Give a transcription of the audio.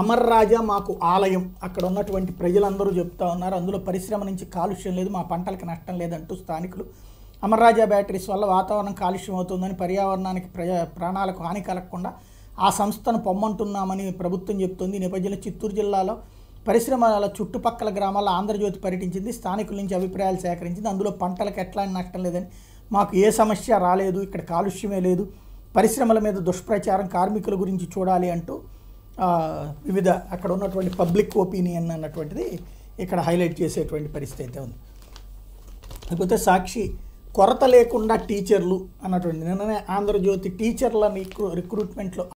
అమర్ రాజా మాకు ఆలయం అక్కడ ఉన్నటువంటి ప్రజలందరూ చెప్తా ఉన్నారు అందులో పరిశ్రమ నుంచి కాలుష్యం లేదు మా పంటలకు నష్టం లేదంటూ స్థానికులు అమర్ రాజా బ్యాటరీస్ వల్ల వాతావరణం కాలుష్యం అవుతుందని పర్యావరణానికి ప్రజా ప్రాణాలకు హాని కలగకుండా ఆ సంస్థను పొమ్మంటున్నామని ప్రభుత్వం చెప్తుంది నేపథ్యంలో చిత్తూరు జిల్లాలో పరిశ్రమల చుట్టుపక్కల గ్రామాల్లో ఆంధ్రజ్యోతి పర్యటించింది స్థానికుల నుంచి అభిప్రాయాలు సేకరించింది అందులో పంటలకు ఎట్లాంటి నష్టం లేదని మాకు ఏ సమస్య రాలేదు ఇక్కడ కాలుష్యమే లేదు పరిశ్రమల మీద దుష్ప్రచారం కార్మికుల గురించి చూడాలి అంటూ వివిధ అక్కడ ఉన్నటువంటి పబ్లిక్ ఒపీనియన్ అన్నటువంటిది ఇక్కడ హైలైట్ చేసేటువంటి పరిస్థితి అయితే ఉంది లేకపోతే సాక్షి కొరత లేకుండా టీచర్లు అన్నటువంటి నిన్ననే ఆంధ్రజ్యోతి టీచర్ల రిక్రూట్మెంట్లో